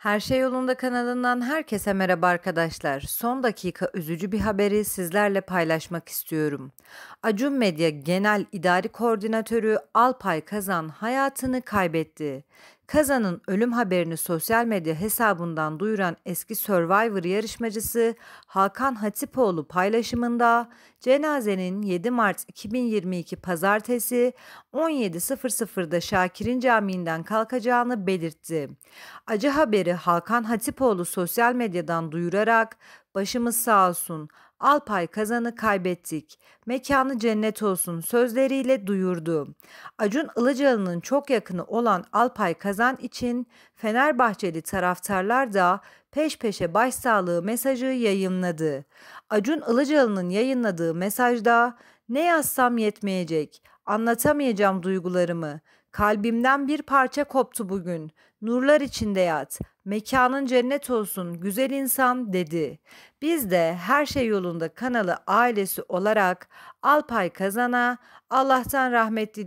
Her Şey Yolunda kanalından herkese merhaba arkadaşlar. Son dakika üzücü bir haberi sizlerle paylaşmak istiyorum. Acun Medya Genel İdari Koordinatörü Alpay Kazan hayatını kaybetti. Kazan'ın ölüm haberini sosyal medya hesabından duyuran eski Survivor yarışmacısı Hakan Hatipoğlu paylaşımında cenazenin 7 Mart 2022 pazartesi 17.00'da Şakir'in camiinden kalkacağını belirtti. Acı haberi Hakan Hatipoğlu sosyal medyadan duyurarak başımız sağ olsun Alpay kazanı kaybettik. Mekanı cennet olsun sözleriyle duyurdu. Acun Ilıcalı'nın çok yakını olan Alpay kazan için Fenerbahçeli taraftarlar da peş peşe başsağlığı mesajı yayınladı. Acun Ilıcalı'nın yayınladığı mesajda ne yazsam yetmeyecek. Anlatamayacağım duygularımı. Kalbimden bir parça koptu bugün. Nurlar içinde yat. Mekanın cennet olsun güzel insan dedi. Biz de her şey yolunda kanalı ailesi olarak Alpay Kazan'a Allah'tan rahmet diliyoruz.